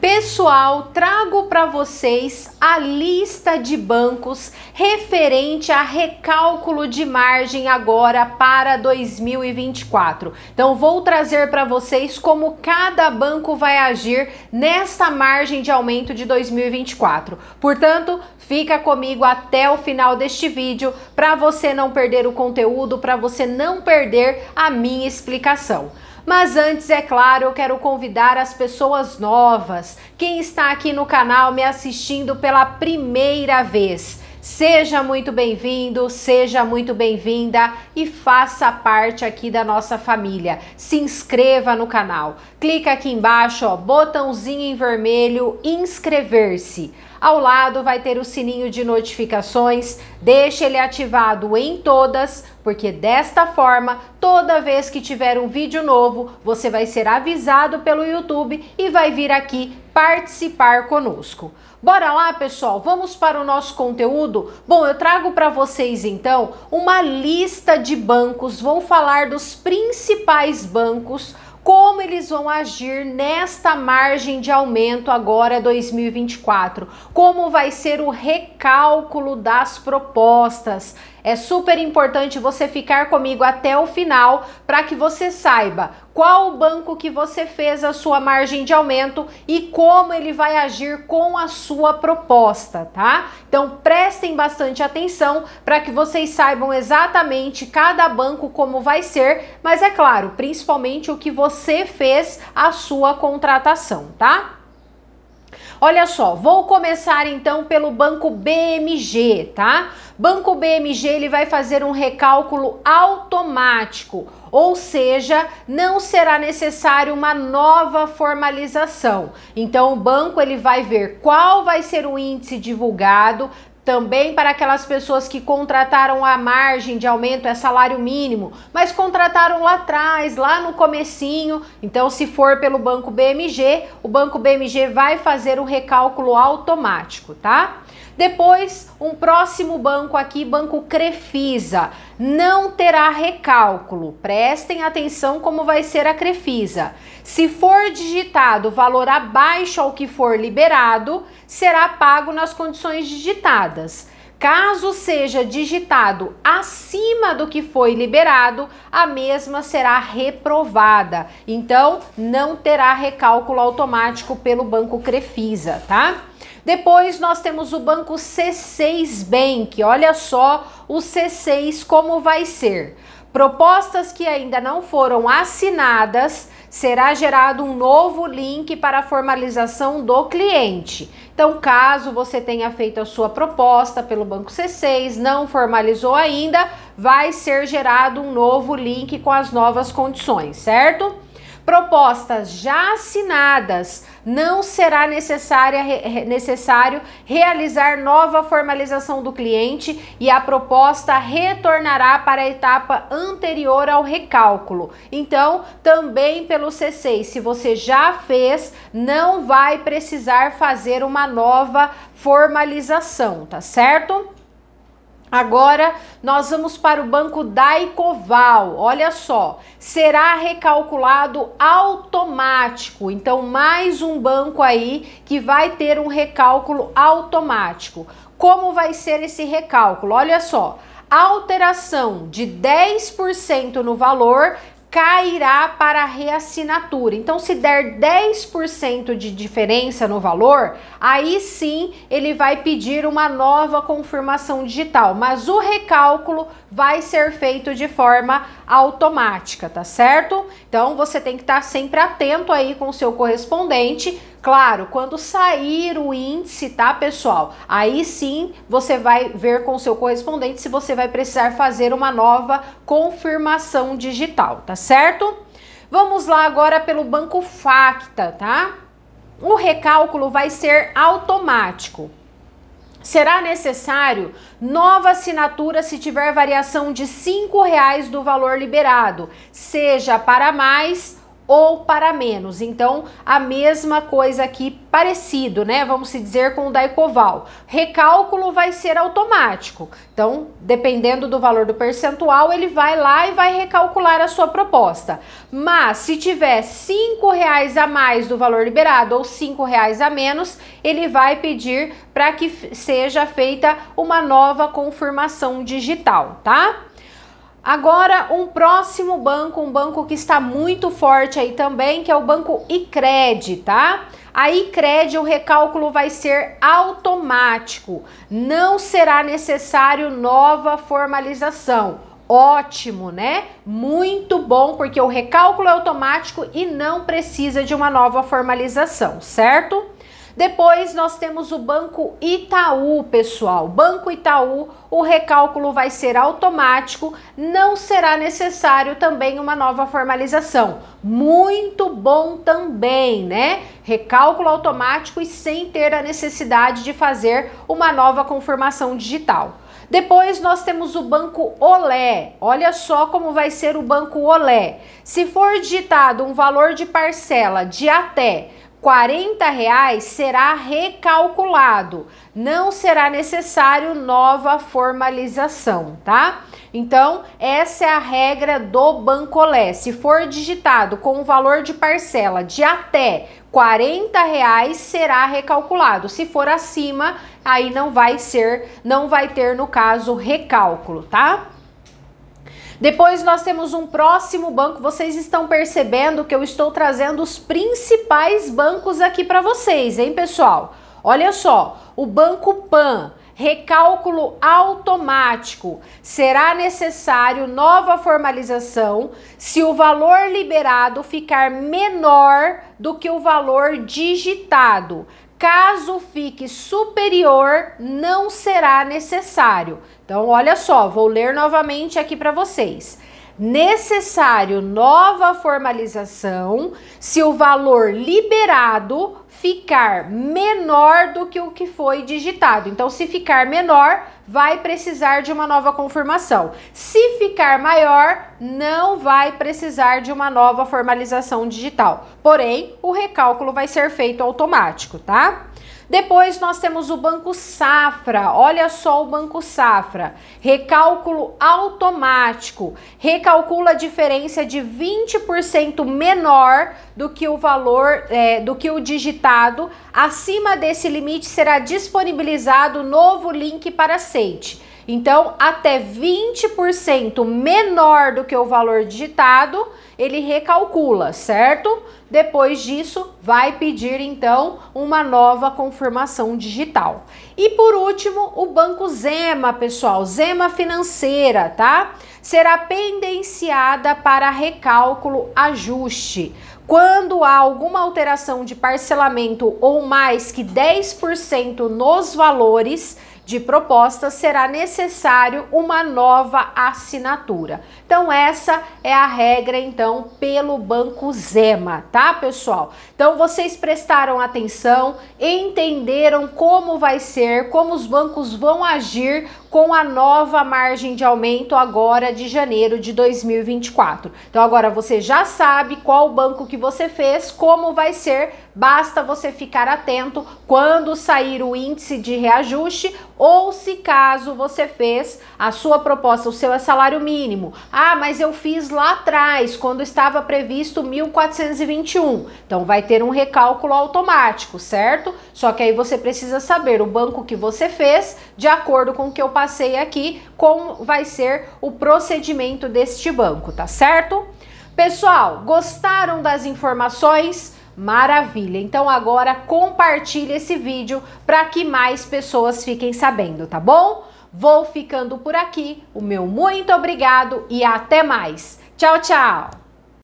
Pessoal, trago para vocês a lista de bancos referente a recálculo de margem agora para 2024. Então, vou trazer para vocês como cada banco vai agir nesta margem de aumento de 2024. Portanto, fica comigo até o final deste vídeo para você não perder o conteúdo, para você não perder a minha explicação. Mas antes, é claro, eu quero convidar as pessoas novas, quem está aqui no canal me assistindo pela primeira vez. Seja muito bem-vindo, seja muito bem-vinda e faça parte aqui da nossa família. Se inscreva no canal. Clica aqui embaixo, ó, botãozinho em vermelho, inscrever-se. Ao lado vai ter o sininho de notificações, deixe ele ativado em todas, porque desta forma, toda vez que tiver um vídeo novo, você vai ser avisado pelo YouTube e vai vir aqui participar conosco. Bora lá, pessoal, vamos para o nosso conteúdo? Bom, eu trago para vocês então uma lista de bancos, vou falar dos principais bancos como eles vão agir nesta margem de aumento agora 2024, como vai ser o recálculo das propostas. É super importante você ficar comigo até o final para que você saiba qual o banco que você fez a sua margem de aumento e como ele vai agir com a sua proposta, tá? Então prestem bastante atenção para que vocês saibam exatamente cada banco como vai ser, mas é claro, principalmente o que você fez a sua contratação, tá? Olha só, vou começar então pelo Banco BMG, tá? Banco BMG ele vai fazer um recálculo automático, ou seja, não será necessário uma nova formalização. Então o banco ele vai ver qual vai ser o índice divulgado também para aquelas pessoas que contrataram a margem de aumento é salário mínimo, mas contrataram lá atrás, lá no comecinho. Então, se for pelo Banco BMG, o Banco BMG vai fazer o recálculo automático, tá? Depois, um próximo banco aqui, Banco Crefisa, não terá recálculo. Prestem atenção como vai ser a Crefisa. Se for digitado valor abaixo ao que for liberado, será pago nas condições digitadas. Caso seja digitado acima do que foi liberado, a mesma será reprovada. Então, não terá recálculo automático pelo Banco Crefisa, tá? Depois nós temos o banco C6 Bank. Olha só o C6 como vai ser. Propostas que ainda não foram assinadas, será gerado um novo link para a formalização do cliente. Então, caso você tenha feito a sua proposta pelo Banco C6, não formalizou ainda, vai ser gerado um novo link com as novas condições, certo? propostas já assinadas, não será necessária, re, necessário realizar nova formalização do cliente e a proposta retornará para a etapa anterior ao recálculo. Então, também pelo C6, se você já fez, não vai precisar fazer uma nova formalização, tá certo? Agora nós vamos para o banco Daicoval. Olha só, será recalculado automático. Então, mais um banco aí que vai ter um recálculo automático. Como vai ser esse recálculo? Olha só, alteração de 10% no valor cairá para a reassinatura. Então, se der 10% de diferença no valor, aí sim ele vai pedir uma nova confirmação digital, mas o recálculo vai ser feito de forma automática, tá certo? Então, você tem que estar sempre atento aí com o seu correspondente Claro, quando sair o índice, tá, pessoal? Aí sim você vai ver com seu correspondente se você vai precisar fazer uma nova confirmação digital, tá certo? Vamos lá agora pelo banco Facta, tá? O recálculo vai ser automático. Será necessário nova assinatura se tiver variação de R$ reais do valor liberado, seja para mais ou para menos. Então, a mesma coisa aqui, parecido, né? Vamos se dizer com o da Ecoval. Recálculo vai ser automático. Então, dependendo do valor do percentual, ele vai lá e vai recalcular a sua proposta. Mas se tiver cinco reais a mais do valor liberado ou cinco reais a menos, ele vai pedir para que seja feita uma nova confirmação digital, tá? Agora, um próximo banco, um banco que está muito forte aí também, que é o banco Icred, tá? A Icred, o recálculo vai ser automático, não será necessário nova formalização. Ótimo, né? Muito bom, porque o recálculo é automático e não precisa de uma nova formalização, certo? Depois nós temos o Banco Itaú, pessoal. Banco Itaú, o recálculo vai ser automático, não será necessário também uma nova formalização. Muito bom também, né? Recálculo automático e sem ter a necessidade de fazer uma nova confirmação digital. Depois nós temos o banco Olé. Olha só como vai ser o banco Olé. Se for digitado um valor de parcela de até 40 reais será recalculado, não será necessário nova formalização, tá? Então, essa é a regra do Bancolé. Se for digitado com o valor de parcela de até 40 reais será recalculado. Se for acima, aí não vai ser, não vai ter no caso recálculo, tá? Depois nós temos um próximo banco. Vocês estão percebendo que eu estou trazendo os principais bancos aqui para vocês, hein, pessoal? Olha só, o Banco Pan recálculo automático. Será necessário nova formalização se o valor liberado ficar menor do que o valor digitado. Caso fique superior, não será necessário. Então, olha só, vou ler novamente aqui para vocês. Necessário nova formalização se o valor liberado ficar menor do que o que foi digitado. Então, se ficar menor, vai precisar de uma nova confirmação. Se ficar maior, não vai precisar de uma nova formalização digital. Porém, o recálculo vai ser feito automático, tá? Depois nós temos o Banco Safra. Olha só o Banco Safra. Recálculo automático. Recalcula a diferença de 20% menor do que o valor é, do que o digitado. Acima desse limite será disponibilizado novo link para aceite. Então, até 20% menor do que o valor digitado ele recalcula, certo? Depois disso, vai pedir então uma nova confirmação digital. E por último, o Banco Zema, pessoal, Zema Financeira, tá? Será pendenciada para recálculo ajuste. Quando há alguma alteração de parcelamento ou mais que 10% nos valores de proposta, será necessário uma nova assinatura. Então essa é a regra então pelo Banco Zema, tá, pessoal? Então vocês prestaram atenção, entenderam como vai ser, como os bancos vão agir com a nova margem de aumento agora de janeiro de 2024. Então agora você já sabe qual banco que você fez, como vai ser Basta você ficar atento quando sair o índice de reajuste ou se caso você fez a sua proposta, o seu é salário mínimo. Ah, mas eu fiz lá atrás, quando estava previsto 1.421. Então vai ter um recálculo automático, certo? Só que aí você precisa saber o banco que você fez, de acordo com o que eu passei aqui, como vai ser o procedimento deste banco, tá certo? Pessoal, gostaram das informações? Maravilha! Então agora compartilhe esse vídeo para que mais pessoas fiquem sabendo, tá bom? Vou ficando por aqui. O meu muito obrigado e até mais. Tchau, tchau!